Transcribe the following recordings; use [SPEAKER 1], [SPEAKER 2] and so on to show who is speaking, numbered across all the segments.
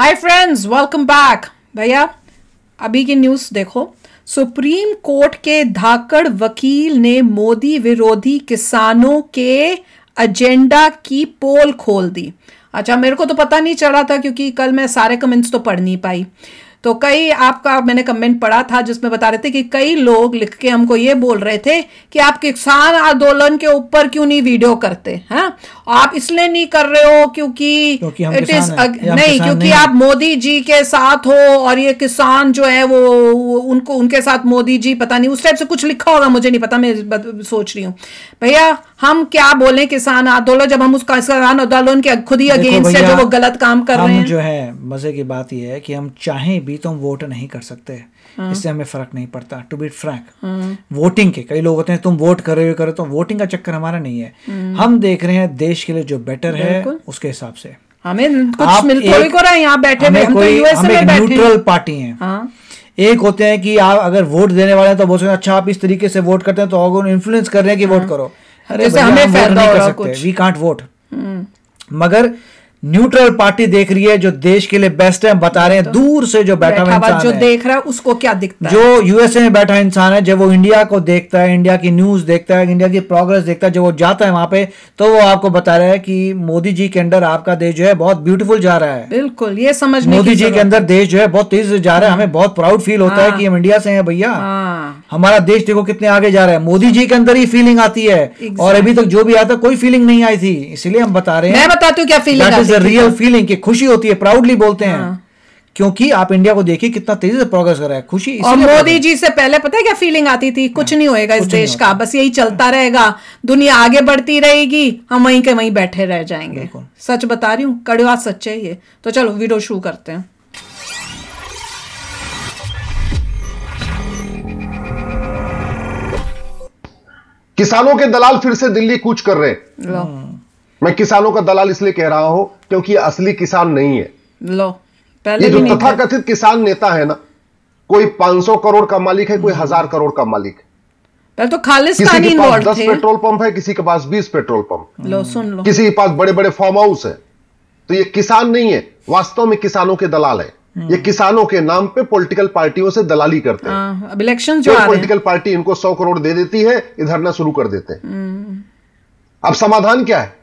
[SPEAKER 1] Hi friends welcome back भैया अभी की न्यूज़ देखो सुप्रीम कोर्ट के धाकड़ वकील ने मोदी विरोधी किसानों के एजेंडा की पोल खोल दी अच्छा मेरे को तो पता नहीं चला था क्योंकि कल मैं सारे कमेंट्स तो पढ़ नहीं पाई तो कई आपका मैंने कमेंट पढ़ा था जिसमें बता रहे थे कि कई लोग लिख के हमको ये बोल रहे थे कि आप किसान आंदोलन के ऊपर क्यों नहीं वीडियो करते हैं हाँ? आप इसलिए नहीं कर रहे हो क्योंकि इट इज नहीं क्योंकि आप मोदी जी के साथ हो और ये किसान जो है वो उनको उनके साथ मोदी जी पता नहीं उस टाइप से कुछ लिखा होगा मुझे नहीं पता मैं सोच रही हूँ भैया हम क्या बोले किसान आंदोलन जब हम उसका किसान आंदोलन के खुद ही अगेंस्ट है जो वो गलत काम कर रहे हैं
[SPEAKER 2] जो है मजे की बात यह है कि हम चाहे भी तो हम वोट नहीं कर सकते हाँ। इससे हमें फर्क नहीं पड़ता टू बी फ्रैंक वोटिंग के कई लोग होते हैं तुम वोट कर रहे हो करो तो वोटिंग का चक्कर हमारा नहीं है हाँ। हम देख रहे हैं देश के लिए जो बेटर है उसके हिसाब से
[SPEAKER 1] हमें कुछ मिल थोड़ी को रहे हैं यहाँ बैठे हमें हम तो कोई, तो हमें में न्यूट्रल पार्टी है
[SPEAKER 2] एक होते हैं कि आप अगर वोट देने वाले हैं तो बोलते हैं अच्छा आप इस तरीके से वोट करते हैं तो इन्फ्लुएंस कर रहे हैं कि हाँ। वोट करो जैसे हमें फायदा हो रहा कुछ वी कांट वोट मगर न्यूट्रल पार्टी देख रही है जो देश के लिए बेस्ट है बता रहे हैं तो दूर से जो बैठा हुआ इंसान जो
[SPEAKER 1] देख रहा है उसको क्या दिखता है जो
[SPEAKER 2] यूएसए में बैठा इंसान है जब वो इंडिया को देखता है इंडिया की न्यूज देखता है इंडिया की प्रोग्रेस देखता है जब वो जाता है वहां पे तो वो आपको बता रहा है कि मोदी जी के अंदर आपका देश जो है बहुत ब्यूटीफुल जा रहा है
[SPEAKER 1] बिल्कुल ये समझ मोदी जी के अंदर
[SPEAKER 2] देश जो है बहुत तेज जा रहा है हम्म। हमें बहुत प्राउड फील होता है हाँ। की हम इंडिया से है भैया हाँ। हमारा देश देखो कितने आगे जा रहा है मोदी जी के अंदर ही फीलिंग आती है और अभी तक जो भी आता कोई फीलिंग नहीं आई थी इसलिए हम बता रहे हैं मैं बताती
[SPEAKER 1] हूँ क्या feeling is a real
[SPEAKER 2] feeling कि खुशी होती है प्राउडली बोलते हैं हाँ। क्योंकि आप इंडिया को देखिए कितना तेजी से प्रोग्रेस कर रहा है खुशी और मोदी
[SPEAKER 1] जी से पहले पता है क्या फीलिंग आती थी हाँ, कुछ नहीं होएगा इस देश का बस यही चलता हाँ। रहेगा दुनिया आगे बढ़ती रहेगी हम वहीं के वहीं बैठे रह जाएंगे सच बता रही हूँ कड़वा सच है ये तो चलो वीडियो शुरू करते हैं
[SPEAKER 3] किसानों के दलाल फिर से दिल्ली कूच कर रहे हैं मैं किसानों का दलाल इसलिए कह रहा हूं क्योंकि असली किसान नहीं है लो
[SPEAKER 1] पहले ये जो तथा
[SPEAKER 3] कथित किसान नेता है ना कोई 500 करोड़ का मालिक है कोई हम्म। हजार करोड़ का मालिक पहले तो खालिस्तानी किसी के पास दस पेट्रोल पंप है किसी के पास बीस पेट्रोल पंप लो सुन लो किसी के पास बड़े बड़े फार्म हाउस है तो ये किसान नहीं है वास्तव में किसानों के दलाल है हम्म। ये किसानों के नाम पे पॉलिटिकल पार्टियों से दलाली करते हैं हाँ, अब इलेक्शन जो तो पॉलिटिकल पार्टी इनको सौ करोड़ दे देती है इधर ना शुरू कर देते हैं हम्म। अब समाधान क्या है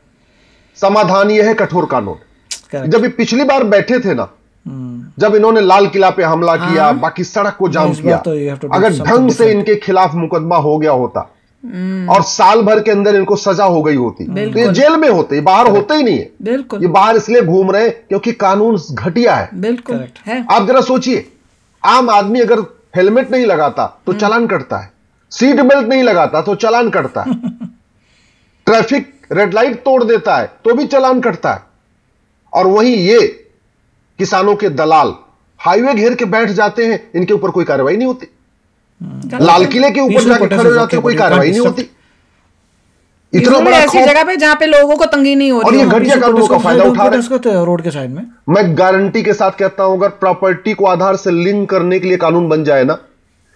[SPEAKER 3] समाधान यह है कठोर कानून जब ये पिछली बार बैठे थे ना हम्म। जब इन्होंने लाल किला पे हमला हाँ। किया बाकी सड़क को जाम किया तो अगर ढंग से इनके खिलाफ मुकदमा हो गया होता हम्म। और साल भर के अंदर इनको सजा हो गई होती तो ये जेल में होते ये बाहर होते ही नहीं है बिल्कुल ये बाहर इसलिए घूम रहे क्योंकि कानून घटिया है बिल्कुल आप जरा सोचिए आम आदमी अगर हेलमेट नहीं लगाता तो हम्म। चलान कटता है सीट बेल्ट नहीं लगाता तो चलान कटता है ट्रैफिक रेड लाइट तोड़ देता है तो भी चलान कटता है और वहीं ये किसानों के दलाल हाईवे घेर के बैठ जाते हैं इनके ऊपर कोई कार्रवाई नहीं होती लाल किले के ऊपर जाके खड़े हो जाते हैं कोई कार्रवाई नहीं होती इतना बड़ा ऐसी जगह
[SPEAKER 1] पे जहां पे लोगों को तंगी नहीं होती और ये घटिया कानूनों का फायदा उठा
[SPEAKER 3] रहे हैं रोड के साइड में मैं गारंटी के साथ कहता हूं अगर प्रॉपर्टी को आधार से लिंक करने के लिए कानून बन जाए ना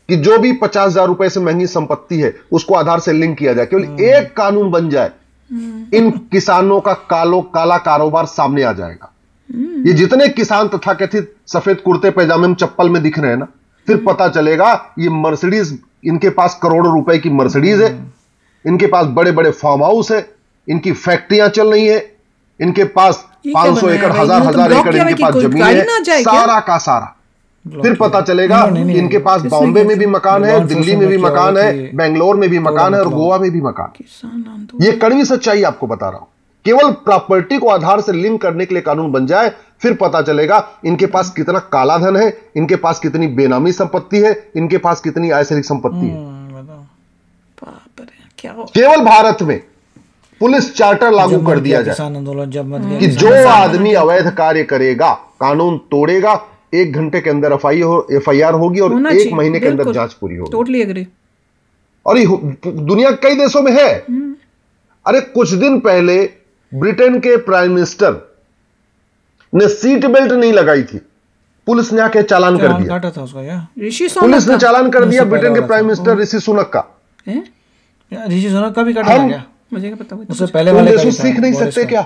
[SPEAKER 3] कि जो भी पचास हजार रुपए से महंगी संपत्ति है उसको आधार से लिंक किया जाए केवल हम्म। एक कानून बन जाए हम्म। इन किसानों का कालो काला कारोबार सामने आ जाएगा हम्म। ये जितने किसान तथा कथित सफेद कुर्ते पैजामे में चप्पल में दिख रहे हैं ना फिर हम्म। पता चलेगा ये मर्सिडीज इनके पास करोड़ों रुपए की मर्सिडीज है इनके पास बड़े बड़े फार्म हाउस है इनकी फैक्ट्रियां चल रही है इनके पास पांच सौ एकड़ हजार तो हजार एकड़ इनके पास जमीन है सारा का सारा फिर पता चलेगा इनके पास बॉम्बे में भी मकान है दिल्ली में भी मकान है बेंगलोर में भी मकान है और गोवा में भी मकान ये कड़वी सच्चाई आपको बता रहा हूं केवल प्रॉपर्टी को आधार से लिंक करने के लिए कानून बन जाए फिर पता चलेगा इनके पास कितना काला धन है इनके पास कितनी बेनामी संपत्ति है इनके पास कितनी आयसरिक संपत्ति है हम्म,
[SPEAKER 2] तो-
[SPEAKER 3] केवल भारत में पुलिस चार्टर लागू कर दिया
[SPEAKER 2] जाए कि जो
[SPEAKER 3] आदमी अवैध कार्य करेगा कानून तोड़ेगा एक घंटे के अंदर F I F I R होगी और एक महीने के अंदर जांच पूरी होगी टोटली एग्री और ये दुनिया कई देशों में है हम्म। अरे कुछ दिन पहले ब्रिटेन के प्राइम मिनिस्टर ने सीट बेल्ट नहीं लगाई थी पुलिस ने आके चालान कर
[SPEAKER 2] दिया था उसका ऋषि पुलिस ने चालान कर दिया ब्रिटेन के प्राइम मिनिस्टर
[SPEAKER 3] ऋषि सुनक का
[SPEAKER 2] ऋषि सुनक का भी काटा गया मुझे पता
[SPEAKER 3] उससे पहले वाले सीख नहीं सकते अच्छा। क्या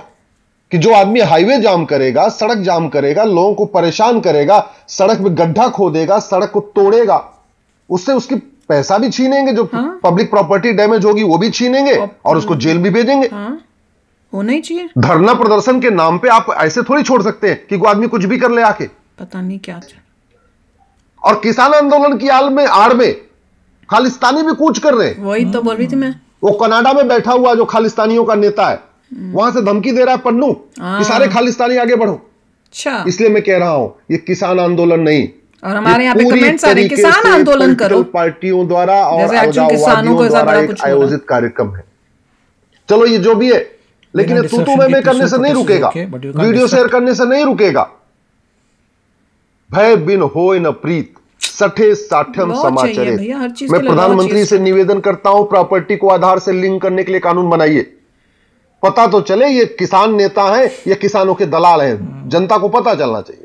[SPEAKER 3] कि जो आदमी हाईवे जाम करेगा सड़क जाम करेगा लोगों को परेशान करेगा सड़क में गड्ढा खोदेगा सड़क को तोड़ेगा उससे उसकी पैसा भी छीनेंगे जो हाँ? पब्लिक प्रॉपर्टी डैमेज होगी वो भी छीनेंगे तो और उसको जेल भी भेजेंगे हाँ?
[SPEAKER 1] होना ही चाहिए धरना
[SPEAKER 3] प्रदर्शन के नाम पे आप ऐसे थोड़ी छोड़ सकते हैं कि वो आदमी कुछ भी कर ले आके पता नहीं क्या और किसान आंदोलन की आल में आड़ में खालिस्तानी भी कूच कर रहे वही तो बोल रही थी मैं वो कनाडा में बैठा हुआ जो खालिस्तानियों का नेता है वहां से धमकी दे रहा है पन्नू कि हाँ। सारे खालिस्तानी आगे बढ़ो अच्छा इसलिए मैं कह रहा हूँ ये किसान आंदोलन नहीं
[SPEAKER 1] और हमारे यहाँ पे कमेंट्स आ रहे हैं किसान आंदोलन करो
[SPEAKER 3] पार्टियों द्वारा और किसानों को द्वारा एक आयोजित कार्यक्रम है चलो ये जो भी है लेकिन तू तू मैं करने से नहीं रुकेगा वीडियो शेयर करने से नहीं रुकेगा भय बिन हो न प्रीत सठे साठम समाचार मैं प्रधानमंत्री से निवेदन करता हूं प्रॉपर्टी को आधार से लिंक करने के लिए कानून बनाइए पता तो चले ये किसान नेता हैं ये किसानों के दलाल हैं हम्म। जनता को पता चलना चाहिए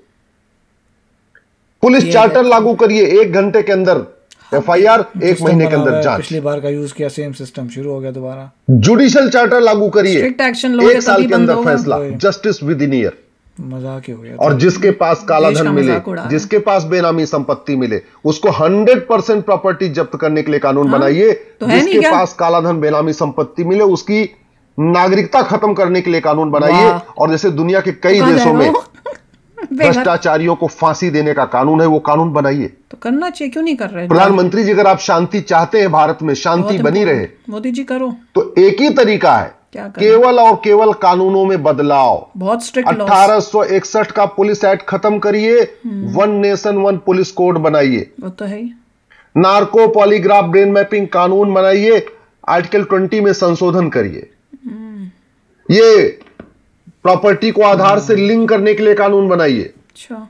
[SPEAKER 3] पुलिस चार्टर लागू करिए एक घंटे के अंदर हाँ, एफ आई आर एक महीने के अंदर जांच
[SPEAKER 2] पिछली बार का यूज किया सेम सिस्टम शुरू हो गया दोबारा
[SPEAKER 3] जुडिशियल चार्टर लागू करिए एक साल के अंदर फैसला जस्टिस विद इन ईयर मजाक हो गया और जिसके पास काला धन मिले जिसके पास बेनामी संपत्ति मिले उसको 100 परसेंट प्रॉपर्टी जब्त करने के लिए कानून हाँ, बनाइए तो जिसके पास काला धन बेनामी संपत्ति मिले उसकी नागरिकता खत्म करने के लिए कानून बनाइए और जैसे दुनिया के कई तो देशों में
[SPEAKER 1] भ्रष्टाचारियों
[SPEAKER 3] को फांसी देने का कानून है वो कानून बनाइए
[SPEAKER 1] तो करना चाहिए क्यों नहीं कर रहे प्रधानमंत्री जी अगर
[SPEAKER 3] आप शांति चाहते हैं भारत में शांति बनी रहे
[SPEAKER 1] मोदी जी करो
[SPEAKER 3] तो एक ही तरीका है
[SPEAKER 1] केवल
[SPEAKER 3] और केवल कानूनों में बदलाव बहुत स्ट्रिक्ट अठारह का पुलिस एक्ट खत्म करिए हम्म। One nation one police code बनाइए वो तो है नार्को पॉलीग्राफ ब्रेन मैपिंग कानून बनाइए आर्टिकल 20 में संशोधन करिए ये प्रॉपर्टी को आधार से लिंक हाँ। करने के लिए कानून बनाइए अच्छा।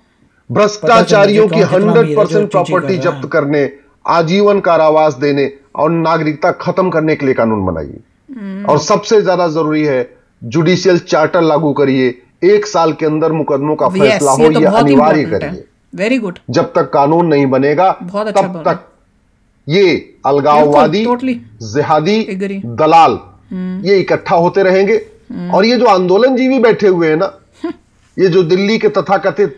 [SPEAKER 3] भ्रष्टाचारियों की हंड्रेड परसेंट प्रॉपर्टी जब्त करने आजीवन कारावास देने और नागरिकता खत्म करने के लिए कानून बनाइए हम्म। और सबसे ज्यादा जरूरी है जुडिशियल चार्टर लागू करिए एक साल के अंदर मुकदमों का फैसला हो तो यह अनिवार्य करिए वेरी गुड जब तक कानून नहीं बनेगा तब अच्छा तक ये अलगाववादी जिहादी दलाल हम्म। ये इकट्ठा होते रहेंगे हम्म। और ये जो आंदोलन जीवी बैठे हुए हैं ना ये जो दिल्ली के तथाकथित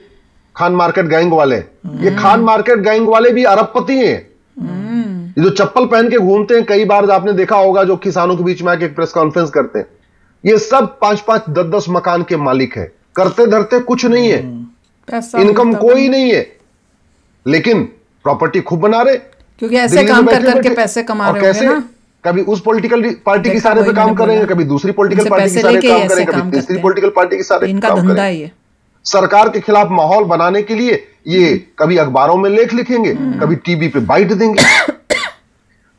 [SPEAKER 3] खान मार्केट गैंग वाले ये हम्म। खान मार्केट गैंग वाले भी अरबपति हैं हम्म। ये जो चप्पल पहन के घूमते हैं कई बार आपने देखा होगा जो किसानों के बीच में आके एक प्रेस कॉन्फ्रेंस करते हैं ये सब पांच पांच दस दस मकान के मालिक है करते धरते कुछ नहीं है
[SPEAKER 1] इनकम कोई नहीं
[SPEAKER 3] है लेकिन प्रॉपर्टी खूब बना रहे
[SPEAKER 1] क्योंकि ऐसे काम कर करके पैसे कमा रहे हैं ना
[SPEAKER 3] कभी उस पॉलिटिकल तो पार्टी के सारे पे काम हैं कभी दूसरी पॉलिटिकल पार्टी के सारे काम हैं कभी तीसरी पॉलिटिकल पार्टी के सारे काम करेंगे सरकार के खिलाफ माहौल बनाने के लिए ये हम्म। कभी अखबारों में लेख लिखेंगे हम्म। कभी टीवी पे बाइट देंगे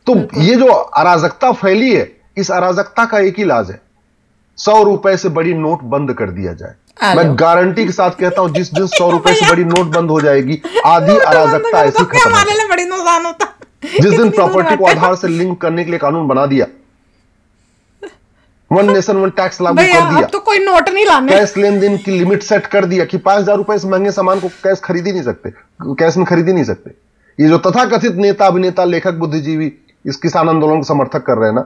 [SPEAKER 3] तो ये जो अराजकता फैली है इस अराजकता का एक ही इलाज है सौ रुपए से बड़ी नोट बंद कर दिया जाए मैं गारंटी के साथ कहता हूं जिस दिन सौ रुपए से बड़ी नोट बंद हो जाएगी आधी अराजकता ऐसी
[SPEAKER 1] खत्म
[SPEAKER 3] जिस दिन प्रॉपर्टी को आधार से लिंक करने के लिए कानून बना दिया वन नेशन वन टैक्स लागू कर दिया तो कोई नोट नहीं लाने कैश लेन देन की लिमिट सेट कर दिया कि पांच हजार रुपए इस महंगे सामान को कैश खरीद ही नहीं सकते कैश में खरीद ही नहीं सकते ये जो तथाकथित नेता अभिनेता लेखक बुद्धिजीवी इस किसान आंदोलन को समर्थक कर रहे हैं ना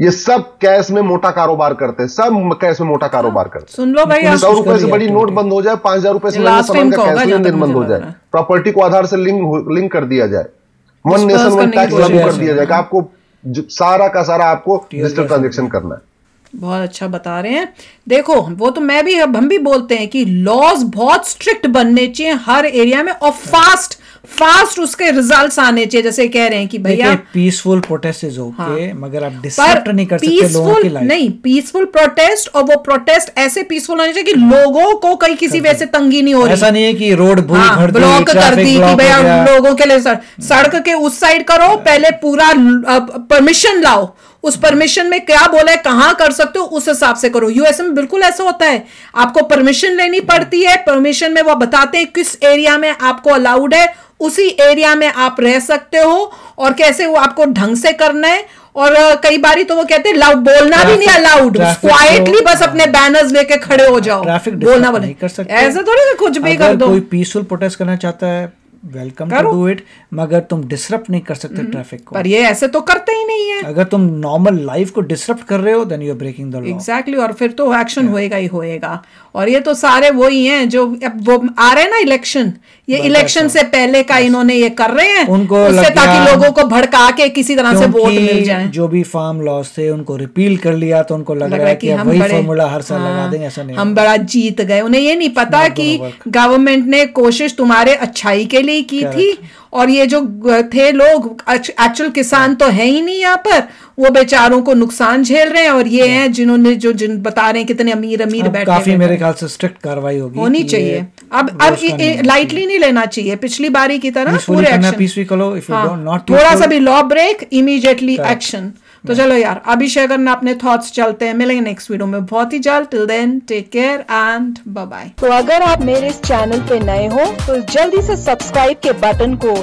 [SPEAKER 3] ये सब कैश में मोटा कारोबार करते हैं सब कैश में मोटा कारोबार करते सुन लो भाई सौ रुपए से बड़ी नोट बंद हो जाए पांच हजार रुपए से महंगे का कैश लेन देन बंद हो जाए प्रॉपर्टी को आधार से लिंक लिंक कर दिया जाए वन नेशन वन टैक्स लागू कर दिया जाएगा आपको सारा का सारा आपको डिजिटल ट्रांजेक्शन करना है
[SPEAKER 1] बहुत अच्छा बता रहे हैं देखो वो तो मैं भी हम भी बोलते हैं कि लॉज बहुत स्ट्रिक्ट बनने चाहिए हर एरिया में और फास्ट फास्ट उसके रिजल्ट्स आने चाहिए जैसे कह रहे हैं कि भैया
[SPEAKER 2] पीसफुल प्रोटेस्ट इज ओके हाँ, मगर आप डिस्टर्ब नहीं कर सकते लोगों की लाइफ
[SPEAKER 1] नहीं पीसफुल प्रोटेस्ट और वो प्रोटेस्ट ऐसे पीसफुल होने चाहिए कि हाँ, लोगों को कहीं किसी वैसे तंगी नहीं हो रही ऐसा नहीं
[SPEAKER 2] है कि रोड हाँ, ब्लॉक कर दी कि भैया
[SPEAKER 1] लोगों के लिए सड़क के उस साइड करो हाँ। पहले पूरा परमिशन लाओ उस परमिशन में क्या बोला है कहां कर सकते हो उस हिसाब से करो यूएसए में बिल्कुल ऐसा होता है आपको परमिशन लेनी पड़ती है परमिशन में वो बताते हैं किस एरिया में आपको अलाउड है उसी एरिया में आप रह सकते हो और कैसे वो आपको ढंग से करना है और कई बारी तो वो कहते हैं लाउड बोलना भी नहीं अलाउड क्वाइटली तो बस अपने बैनर्स लेके खड़े हो जाओ ट्रैफिक बोलना बोले कर सकते ऐसा थोड़ी कुछ भी कर दो कोई
[SPEAKER 2] पीसफुल प्रोटेस्ट करना चाहता है वेलकम टू डू इट मगर तुम डिसरप्ट नहीं कर सकते ट्रैफिक हम्म। को पर ये ऐसे तो करते ही नहीं है अगर तुम नॉर्मल लाइफ को डिसरप्ट कर रहे हो then you are breaking the law exactly और फिर तो
[SPEAKER 1] एक्शन yeah. होएगा ही होएगा और ये तो सारे वही हैं जो अब वो आ रहे हैं ना इलेक्शन ये इलेक्शन से पहले का इन्होंने ये कर रहे हैं उनको उससे ताकि लोगों को भड़का के किसी तरह से वोट मिल जाए
[SPEAKER 2] जो भी फार्म लॉस थे उनको रिपील कर लिया तो उनको लग रहा है कि हम वही फॉर्मूला हर साल लगा हाँ, देंगे ऐसा नहीं
[SPEAKER 1] हम बड़ा जीत गए उन्हें ये नहीं पता कि गवर्नमेंट ने कोशिश तुम्हारे अच्छाई के लिए नहीं की थी और ये जो थे लोग एक्चुअल किसान तो है ही नहीं यहाँ पर वो बेचारों को नुकसान झेल रहे हैं और ये हैं जिन्होंने जो जिन बता रहे हैं कितने अमीर अमीर बैठे काफी मेरे
[SPEAKER 2] ख्याल से स्ट्रिक्ट कार्रवाई होगी होनी चाहिए
[SPEAKER 1] अब अब लाइटली नहीं लेना चाहिए पिछली बारी की तरह पूरे
[SPEAKER 2] एक्शन हाँ। थोड़ा सा भी
[SPEAKER 1] लॉ ब्रेक इमीडिएटली एक्शन तो चलो यार अभी शेयर करना अपने थॉट्स चलते हैं मिलेंगे नेक्स्ट वीडियो में बहुत ही जल्द till then take care and bye तो अगर आप मेरे इस चैनल पे नए हो तो जल्दी से सब्सक्राइब के बटन को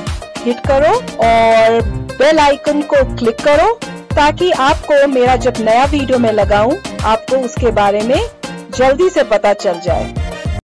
[SPEAKER 1] हिट करो और बेल आइकन को क्लिक करो ताकि आपको मेरा जब नया वीडियो में लगाऊं आपको उसके बारे में जल्दी से पता चल जाए